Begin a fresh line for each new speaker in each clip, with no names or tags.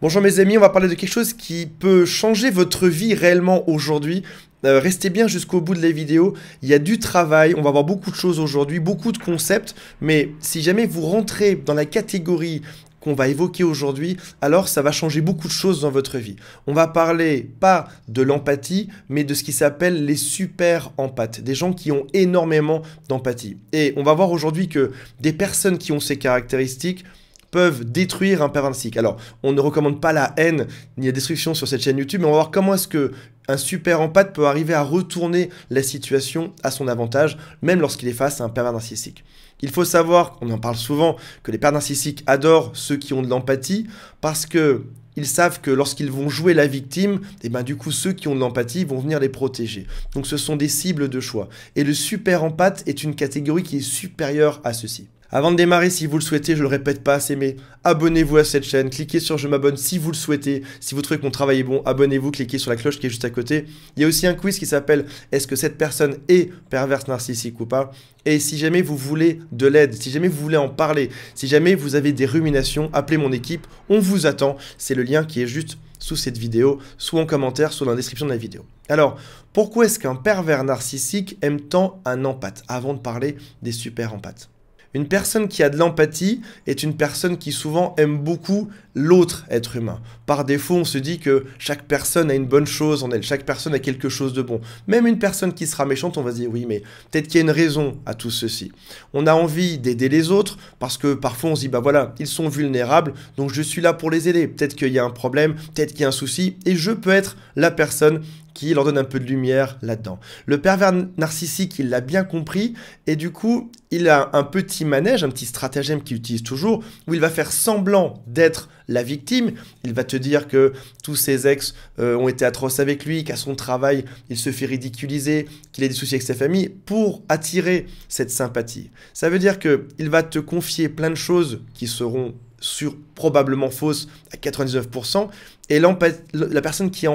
Bonjour mes amis, on va parler de quelque chose qui peut changer votre vie réellement aujourd'hui. Euh, restez bien jusqu'au bout de la vidéo, il y a du travail, on va voir beaucoup de choses aujourd'hui, beaucoup de concepts, mais si jamais vous rentrez dans la catégorie qu'on va évoquer aujourd'hui, alors ça va changer beaucoup de choses dans votre vie. On va parler pas de l'empathie, mais de ce qui s'appelle les super empathes, des gens qui ont énormément d'empathie. Et on va voir aujourd'hui que des personnes qui ont ces caractéristiques peuvent détruire un pervers Alors, on ne recommande pas la haine ni la destruction sur cette chaîne YouTube, mais on va voir comment est-ce que un super empath peut arriver à retourner la situation à son avantage, même lorsqu'il est face à un pervers narcissique. Il faut savoir, on en parle souvent, que les pervers narcissiques adorent ceux qui ont de l'empathie parce que ils savent que lorsqu'ils vont jouer la victime, et eh ben du coup ceux qui ont de l'empathie vont venir les protéger. Donc ce sont des cibles de choix. Et le super empath est une catégorie qui est supérieure à ceci. Avant de démarrer, si vous le souhaitez, je le répète pas assez, mais abonnez-vous à cette chaîne, cliquez sur je m'abonne si vous le souhaitez, si vous trouvez que mon travail bon, abonnez-vous, cliquez sur la cloche qui est juste à côté. Il y a aussi un quiz qui s'appelle Est-ce que cette personne est perverse narcissique ou pas Et si jamais vous voulez de l'aide, si jamais vous voulez en parler, si jamais vous avez des ruminations, appelez mon équipe, on vous attend, c'est le lien qui est juste sous cette vidéo, soit en commentaire, soit dans la description de la vidéo. Alors, pourquoi est-ce qu'un pervers narcissique aime tant un empathe Avant de parler des super empathes. Une personne qui a de l'empathie est une personne qui souvent aime beaucoup l'autre être humain. Par défaut, on se dit que chaque personne a une bonne chose en elle, chaque personne a quelque chose de bon. Même une personne qui sera méchante, on va dire oui, mais peut-être qu'il y a une raison à tout ceci. On a envie d'aider les autres parce que parfois on se dit bah voilà, ils sont vulnérables, donc je suis là pour les aider. Peut-être qu'il y a un problème, peut-être qu'il y a un souci, et je peux être la personne qui leur donne un peu de lumière là-dedans. Le pervers narcissique, il l'a bien compris et du coup, il a un petit manège, un petit stratagème qu'il utilise toujours, où il va faire semblant d'être la victime. Il va te dire que tous ses ex euh, ont été atroces avec lui, qu'à son travail, il se fait ridiculiser, qu'il a des soucis avec sa famille, pour attirer cette sympathie. Ça veut dire qu'il va te confier plein de choses qui seront sur probablement fausse à 99%, et la personne qui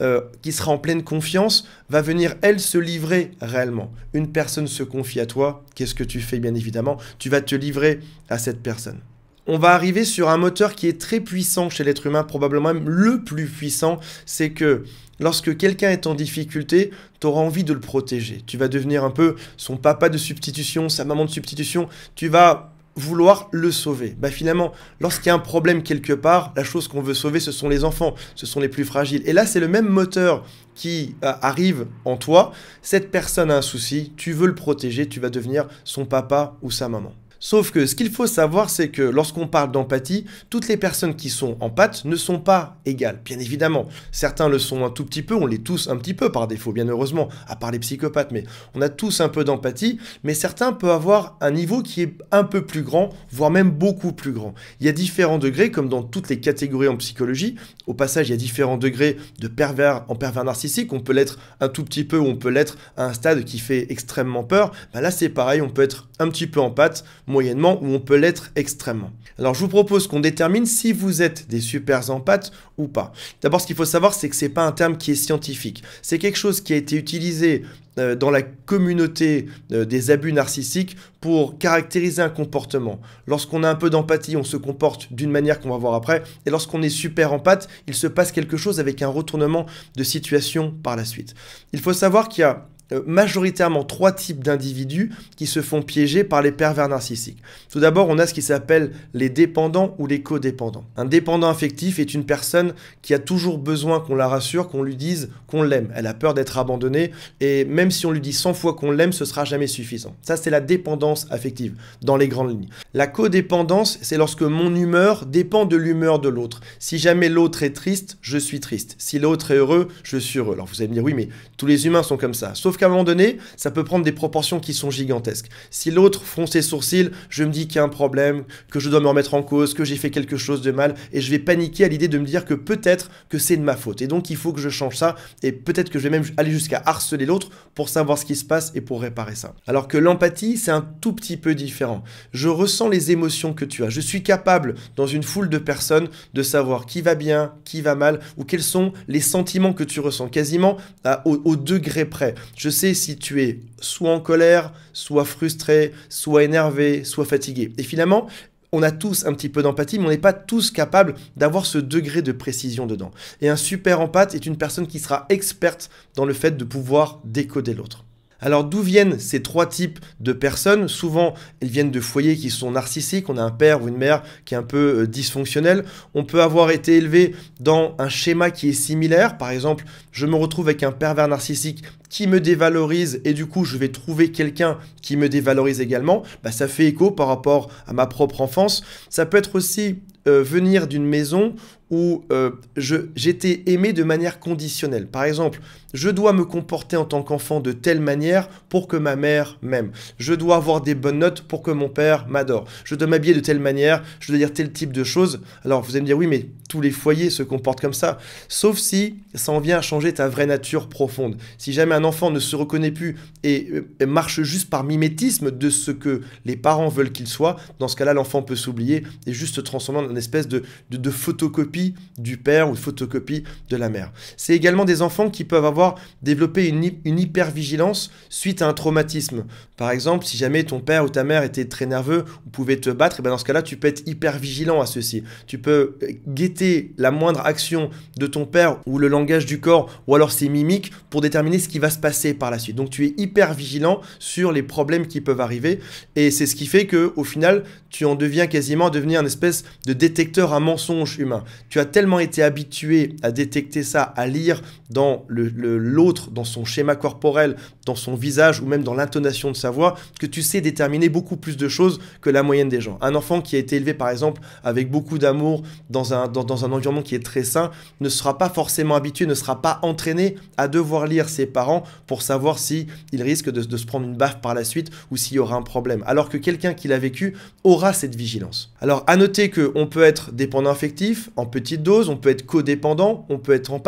euh, qui sera en pleine confiance, va venir, elle, se livrer réellement. Une personne se confie à toi, qu'est-ce que tu fais bien évidemment Tu vas te livrer à cette personne. On va arriver sur un moteur qui est très puissant chez l'être humain, probablement même le plus puissant, c'est que lorsque quelqu'un est en difficulté, tu auras envie de le protéger. Tu vas devenir un peu son papa de substitution, sa maman de substitution, tu vas vouloir le sauver. Bah finalement, lorsqu'il y a un problème quelque part, la chose qu'on veut sauver, ce sont les enfants, ce sont les plus fragiles. Et là, c'est le même moteur qui euh, arrive en toi. Cette personne a un souci, tu veux le protéger, tu vas devenir son papa ou sa maman. Sauf que ce qu'il faut savoir, c'est que lorsqu'on parle d'empathie, toutes les personnes qui sont en pâte ne sont pas égales, bien évidemment. Certains le sont un tout petit peu, on les tous un petit peu par défaut, bien heureusement, à part les psychopathes, mais on a tous un peu d'empathie, mais certains peuvent avoir un niveau qui est un peu plus grand, voire même beaucoup plus grand. Il y a différents degrés, comme dans toutes les catégories en psychologie. Au passage, il y a différents degrés de pervers en pervers narcissique. On peut l'être un tout petit peu, ou on peut l'être à un stade qui fait extrêmement peur. Bah là, c'est pareil, on peut être un petit peu en pâte, moyennement ou on peut l'être extrêmement. Alors je vous propose qu'on détermine si vous êtes des super empathes ou pas. D'abord ce qu'il faut savoir c'est que ce n'est pas un terme qui est scientifique. C'est quelque chose qui a été utilisé euh, dans la communauté euh, des abus narcissiques pour caractériser un comportement. Lorsqu'on a un peu d'empathie, on se comporte d'une manière qu'on va voir après, et lorsqu'on est super empathe, il se passe quelque chose avec un retournement de situation par la suite. Il faut savoir qu'il y a euh, majoritairement trois types d'individus qui se font piéger par les pervers narcissiques. Tout d'abord, on a ce qui s'appelle les dépendants ou les codépendants. Un dépendant affectif est une personne qui a toujours besoin qu'on la rassure, qu'on lui dise qu'on l'aime. Elle a peur d'être abandonnée et même si on lui dit 100 fois qu'on l'aime, ce sera jamais suffisant. Ça, c'est la dépendance affective dans les grandes lignes. La codépendance, c'est lorsque mon humeur dépend de l'humeur de l'autre. Si jamais l'autre est triste, je suis triste. Si l'autre est heureux, je suis heureux. Alors vous allez me dire, oui, mais tous les humains sont comme ça. Sauf à un moment donné, ça peut prendre des proportions qui sont gigantesques. Si l'autre fronce ses sourcils, je me dis qu'il y a un problème, que je dois me remettre en cause, que j'ai fait quelque chose de mal, et je vais paniquer à l'idée de me dire que peut-être que c'est de ma faute. Et donc il faut que je change ça, et peut-être que je vais même aller jusqu'à harceler l'autre pour savoir ce qui se passe et pour réparer ça. Alors que l'empathie, c'est un tout petit peu différent. Je ressens les émotions que tu as. Je suis capable, dans une foule de personnes, de savoir qui va bien, qui va mal, ou quels sont les sentiments que tu ressens, quasiment au, au degré près. Je je sais si tu es soit en colère, soit frustré, soit énervé, soit fatigué. Et finalement, on a tous un petit peu d'empathie, mais on n'est pas tous capables d'avoir ce degré de précision dedans. Et un super empathe est une personne qui sera experte dans le fait de pouvoir décoder l'autre. Alors d'où viennent ces trois types de personnes Souvent, elles viennent de foyers qui sont narcissiques. On a un père ou une mère qui est un peu euh, dysfonctionnel. On peut avoir été élevé dans un schéma qui est similaire. Par exemple, je me retrouve avec un pervers narcissique qui me dévalorise et du coup je vais trouver quelqu'un qui me dévalorise également, bah, ça fait écho par rapport à ma propre enfance. Ça peut être aussi euh, venir d'une maison où euh, j'étais aimé de manière conditionnelle. Par exemple, je dois me comporter en tant qu'enfant de telle manière pour que ma mère m'aime. Je dois avoir des bonnes notes pour que mon père m'adore. Je dois m'habiller de telle manière, je dois dire tel type de choses. Alors vous allez me dire, oui, mais tous les foyers se comportent comme ça. Sauf si ça en vient à changer ta vraie nature profonde. Si jamais un enfant ne se reconnaît plus et, euh, marche juste par mimétisme de ce que les parents veulent qu'il soit, dans ce cas-là, l'enfant peut s'oublier et juste se transformer en une espèce de photocopie du père ou photocopie de la mère. C'est également des enfants qui peuvent avoir développé une, une hypervigilance suite à un traumatisme. Par exemple, si jamais ton père ou ta mère était très nerveux ou pouvait te battre, et eh ben, dans ce cas-là, tu peux être hyper vigilant à ceci. Tu peux euh, guetter la moindre action de ton père ou le langage du corps ou alors ses mimiques pour déterminer ce qui va se passer par la suite. Donc tu es hyper vigilant sur les problèmes qui peuvent arriver et c'est ce qui fait que au final, tu en deviens quasiment à devenir une espèce de détecteur à mensonges humain. Tu as tellement été habitué à détecter ça, à lire dans l'autre, le, l'autre, dans son schéma corporel, dans son visage ou même dans l'intonation de sa voix, que tu sais déterminer beaucoup plus de choses que la moyenne des gens. Un enfant qui a été élevé, par exemple, avec beaucoup d'amour, dans un, dans, un environnement qui est très sain, ne sera pas forcément habitué, ne sera pas entraîné à devoir lire ses parents pour savoir si risque de, se prendre une baffe par la suite ou s'il y aura un problème. Alors que quelqu'un qui l'a vécu aura cette vigilance. Alors à noter qu'on peut être dépendant affectif, on peut dose, on peut être codépendant, on peut être en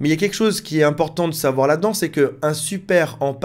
Mais il y a quelque chose qui est important de savoir là-dedans, c'est que un super en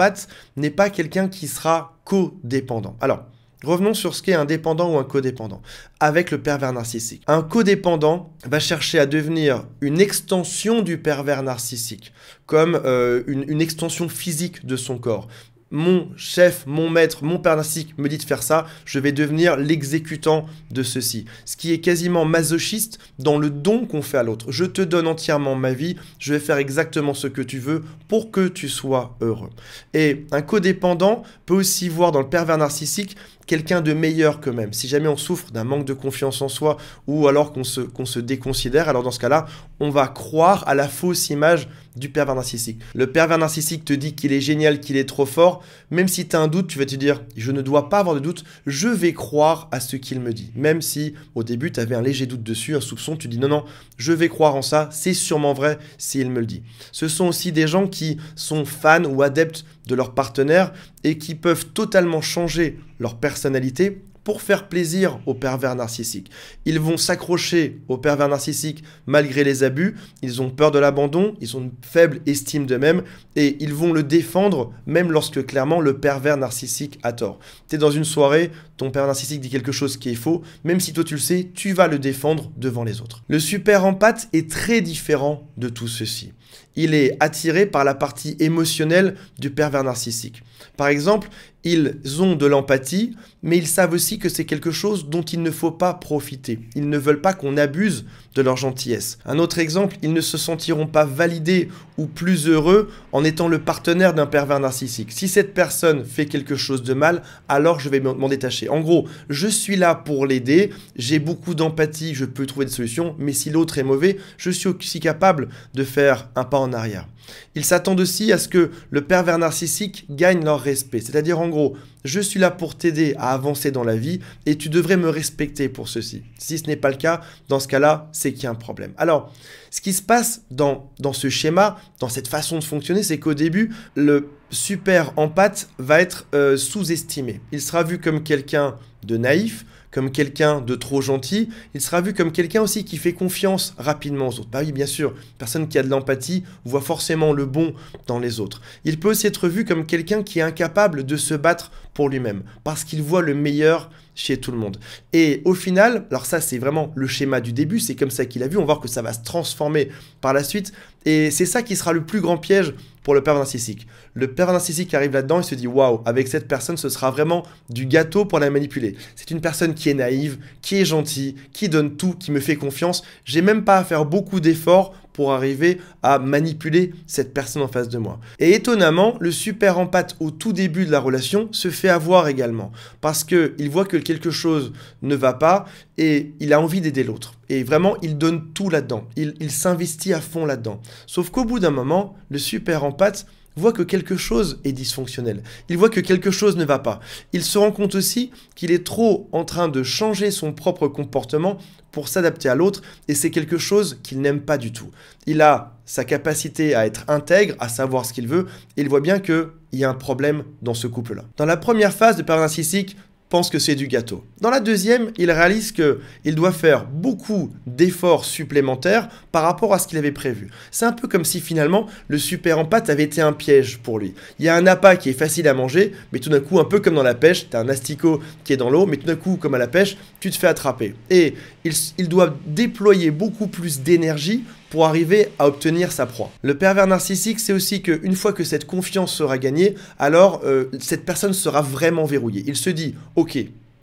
n'est pas quelqu'un qui sera codépendant. Alors, Revenons sur ce qu'est un dépendant ou un codépendant avec le pervers narcissique. Un codépendant va chercher à devenir une extension du pervers narcissique, comme euh, une extension physique de son corps, mon chef, mon maître, mon père narcissique me dit de faire ça, je vais devenir l'exécutant de ceci. Ce qui est quasiment masochiste dans le don qu'on fait à l'autre. Je te donne entièrement ma vie, je vais faire exactement ce que tu veux pour que tu sois heureux. Et un codépendant peut aussi voir dans le pervers narcissique quelqu'un de meilleur que même. Si jamais on souffre d'un manque de confiance en soi ou alors qu'on se, qu'on se déconsidère, alors dans ce cas-là, on va croire à la fausse image du pervers narcissique. Le pervers narcissique te dit qu'il est génial, qu'il est trop fort, même si tu as un doute, tu vas te dire je ne dois pas avoir de doute, je vais croire à ce qu'il me dit. Même si au début tu avais un léger doute dessus, un soupçon, tu dis non non, je vais croire en ça, c'est sûrement vrai s'il me le dit. Ce sont aussi des gens qui sont fans ou adeptes de leur partenaire et qui peuvent totalement changer leur personnalité pour faire plaisir aux pervers narcissiques. Ils vont s'accrocher aux pervers narcissiques malgré les abus, ils ont peur de l'abandon, ils ont une faible estime d'eux-mêmes et ils vont le défendre même lorsque clairement le pervers narcissique a tort. T'es dans une soirée, ton pervers narcissique dit quelque chose qui est faux, même si toi tu le sais, tu vas le défendre devant les autres. Le super empathe est très différent de tout ceci il est attiré par la partie émotionnelle du pervers narcissique. Par exemple, ils ont de l'empathie, mais ils savent aussi que c'est quelque chose dont il ne faut pas profiter. Ils ne veulent pas qu'on abuse de leur gentillesse. Un autre exemple, ils ne se sentiront pas validés ou plus heureux en étant le partenaire d'un pervers narcissique. Si cette personne fait quelque chose de mal, alors je vais m'en détacher. En gros, je suis là pour l'aider, j'ai beaucoup d'empathie, je peux trouver des solutions, mais si l'autre est mauvais, je suis aussi capable de faire un pas en arrière. Ils s'attendent aussi à ce que le pervers narcissique gagne leur respect. C'est-à-dire en gros, je suis là pour t'aider à avancer dans la vie et tu devrais me respecter pour ceci. Si ce n'est pas le cas, dans ce cas-là, c'est qu'il y a un problème. Alors, ce qui se passe dans, dans ce schéma, dans cette façon de fonctionner, c'est qu'au début, le super empathe va être euh, sous-estimé. Il sera vu comme quelqu'un de naïf, comme quelqu'un de trop gentil, il sera vu comme quelqu'un aussi qui fait confiance rapidement aux autres. Bah oui, bien sûr, personne qui a de l'empathie voit forcément le bon dans les autres. Il peut aussi être vu comme quelqu'un qui est incapable de se battre pour lui-même, parce qu'il voit le meilleur chez tout le monde. Et au final, alors ça c'est vraiment le schéma du début, c'est comme ça qu'il a vu, on va voir que ça va se transformer par la suite, et c'est ça qui sera le plus grand piège pour le pervers narcissique. Le pervers narcissique arrive là-dedans, il se dit waouh, avec cette personne, ce sera vraiment du gâteau pour la manipuler. C'est une personne qui est naïve, qui est gentille, qui donne tout, qui me fait confiance. J'ai même pas à faire beaucoup d'efforts pour arriver à manipuler cette personne en face de moi. Et étonnamment, le super empathe au tout début de la relation se fait avoir également parce que il voit que quelque chose ne va pas et il a envie d'aider l'autre. Et vraiment, il donne tout là-dedans. Il, s'investit à fond là-dedans. Sauf qu'au bout d'un moment, le super empathe voit que quelque chose est dysfonctionnel, il voit que quelque chose ne va pas. Il se rend compte aussi qu'il est trop en train de changer son propre comportement pour s'adapter à l'autre, et c'est quelque chose qu'il n'aime pas du tout. Il a sa capacité à être intègre, à savoir ce qu'il veut, et il voit bien qu'il y a un problème dans ce couple-là. Dans la première phase de père narcissique, pense que c'est du gâteau. Dans la deuxième, il réalise qu'il doit faire beaucoup d'efforts supplémentaires par rapport à ce qu'il avait prévu. C'est un peu comme si finalement le super empate avait été un piège pour lui. Il y a un appât qui est facile à manger, mais tout d'un coup, un peu comme dans la pêche, tu as un asticot qui est dans l'eau, mais tout d'un coup, comme à la pêche, tu te fais attraper. Et il doit déployer beaucoup plus d'énergie pour arriver à obtenir sa proie. Le pervers narcissique, c'est aussi qu'une fois que cette confiance sera gagnée, alors euh, cette personne sera vraiment verrouillée. Il se dit, ok,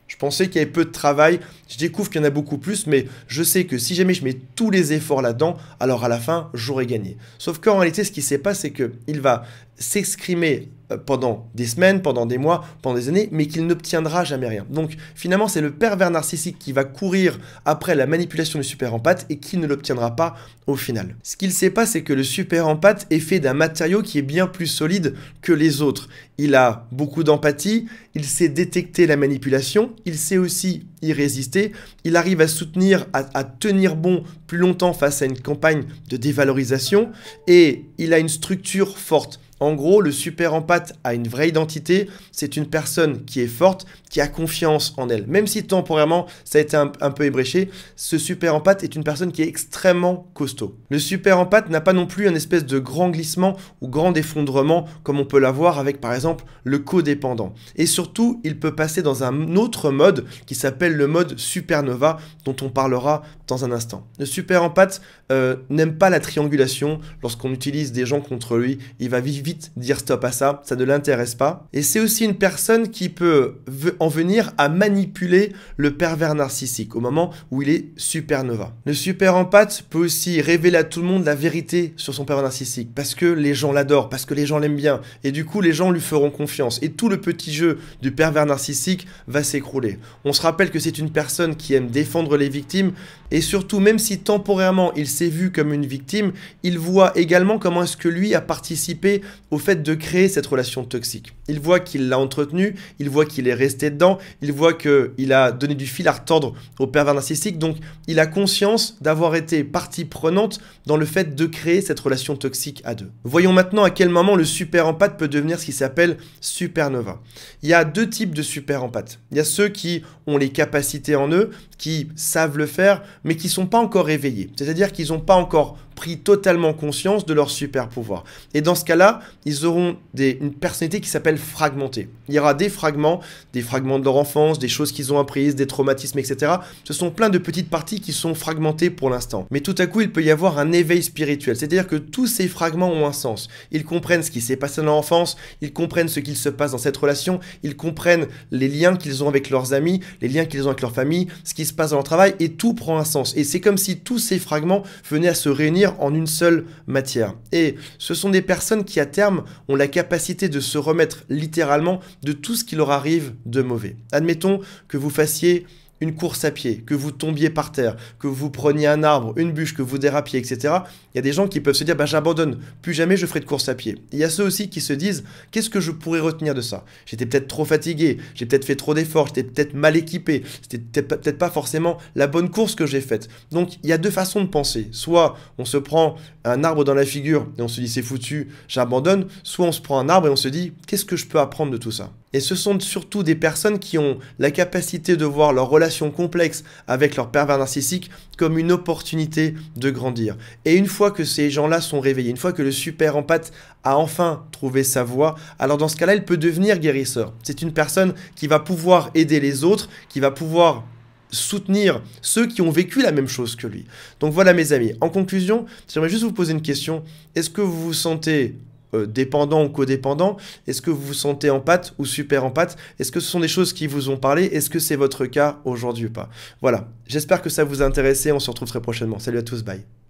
je pensais qu'il y avait peu de travail, je découvre qu'il y en a beaucoup plus, mais je sais que si jamais je mets tous les efforts là-dedans, alors à la fin, j'aurai gagné. Sauf qu'en réalité, ce qui se pas, c'est qu'il va s'exprimer euh, pendant des semaines, pendant des mois, pendant des années, mais qu'il n'obtiendra jamais rien. Donc finalement, c'est le pervers narcissique qui va courir après la manipulation du super empath et qui ne l'obtiendra pas au final. Ce qu'il ne sait pas, c'est que le super empath est fait d'un matériau qui est bien plus solide que les autres. Il a beaucoup d'empathie, il sait détecter la manipulation, il sait aussi y résister, il arrive à soutenir, à tenir bon plus longtemps face à une campagne de dévalorisation, et il a une structure forte. En gros, le super empathe a une vraie identité, c'est une personne qui est forte, qui a confiance en elle. Même si temporairement ça a été un, peu ébréché, ce super empathe est une personne qui est extrêmement costaud. Le super empath n'a pas non plus un espèce de grand glissement ou grand effondrement comme on peut l'avoir avec par exemple le codépendant. Et surtout, il peut passer dans un autre mode qui s'appelle le mode supernova dont on parlera un instant. Le super empath euh, n'aime pas la triangulation. Lorsqu'on utilise des gens contre lui, il va vite, dire stop à ça. Ça ne l'intéresse pas. Et c'est aussi une personne qui peut en venir à manipuler le pervers narcissique au moment où il est supernova. Le super empath peut aussi révéler à tout le monde la vérité sur son pervers narcissique parce que les gens l'adorent, parce que les gens l'aiment bien. Et du coup, les gens lui feront confiance. Et tout le petit jeu du pervers narcissique va s'écrouler. On se rappelle que c'est une personne qui aime défendre les victimes et et surtout, même si temporairement il s'est vu comme une victime, il voit également comment est-ce que lui a participé au fait de créer cette relation toxique. Il voit qu'il l'a entretenu, il voit qu'il est resté dedans, il voit qu'il a donné du fil à retordre au pervers narcissique, donc il a conscience d'avoir été partie prenante dans le fait de créer cette relation toxique à deux. Voyons maintenant à quel moment le super empath peut devenir ce qui s'appelle supernova. Il y a deux types de super empathes. Il y a ceux qui ont les capacités en eux, qui savent le faire, mais qui ne sont pas encore éveillés. C'est-à-dire qu'ils n'ont pas encore pris totalement conscience de leur super pouvoir. Et dans ce cas-là, ils auront une personnalité qui s'appelle fragmentée. Il y aura des fragments, des fragments de leur enfance, des choses qu'ils ont apprises, des traumatismes, etc. Ce sont plein de petites parties qui sont fragmentées pour l'instant. Mais tout à coup, il peut y avoir un éveil spirituel. C'est-à-dire que tous ces fragments ont un sens. Ils comprennent ce qui s'est passé dans leur enfance, ils comprennent ce qu'il se passe dans cette relation, ils comprennent les liens qu'ils ont avec leurs amis, les liens qu'ils ont avec leur famille, ce qui se passe dans leur travail, et tout prend un sens. Et c'est comme si tous ces fragments venaient à se réunir en une seule matière. Et ce sont des personnes qui à terme ont la capacité de se remettre littéralement de tout ce qui leur arrive de mauvais. Admettons que vous fassiez une course à pied, que vous tombiez par terre, que vous preniez un arbre, une bûche, que vous dérapiez, etc. Il y a des gens qui peuvent se dire bah, j'abandonne, plus jamais je ferai de course à pied. Il y a ceux aussi qui se disent qu'est-ce que je pourrais retenir de ça J'étais peut-être trop fatigué, j'ai peut-être fait trop d'efforts, j'étais peut-être mal équipé, c'était peut-être pas forcément la bonne course que j'ai faite. Donc il y a deux façons de penser. Soit on se prend un arbre dans la figure et on se dit c'est foutu, j'abandonne, soit on se prend un arbre et on se dit qu'est-ce que je peux apprendre de tout ça et ce sont surtout des personnes qui ont la capacité de voir leur relation complexe avec leur pervers narcissique comme une opportunité de grandir. Et une fois que ces gens-là sont réveillés, une fois que le super empath a enfin trouvé sa voie, alors dans ce cas-là, il peut devenir guérisseur. C'est une personne qui va pouvoir aider les autres, qui va pouvoir soutenir ceux qui ont vécu la même chose que lui. Donc voilà mes amis, en conclusion, j'aimerais juste vous poser une question. Est-ce que vous vous sentez euh, dépendant ou codépendant Est-ce que vous vous sentez en pâte ou super en pâte Est-ce que ce sont des choses qui vous ont parlé Est-ce que c'est votre cas aujourd'hui ou pas Voilà, j'espère que ça vous a intéressé. On se retrouve très prochainement. Salut à tous, bye.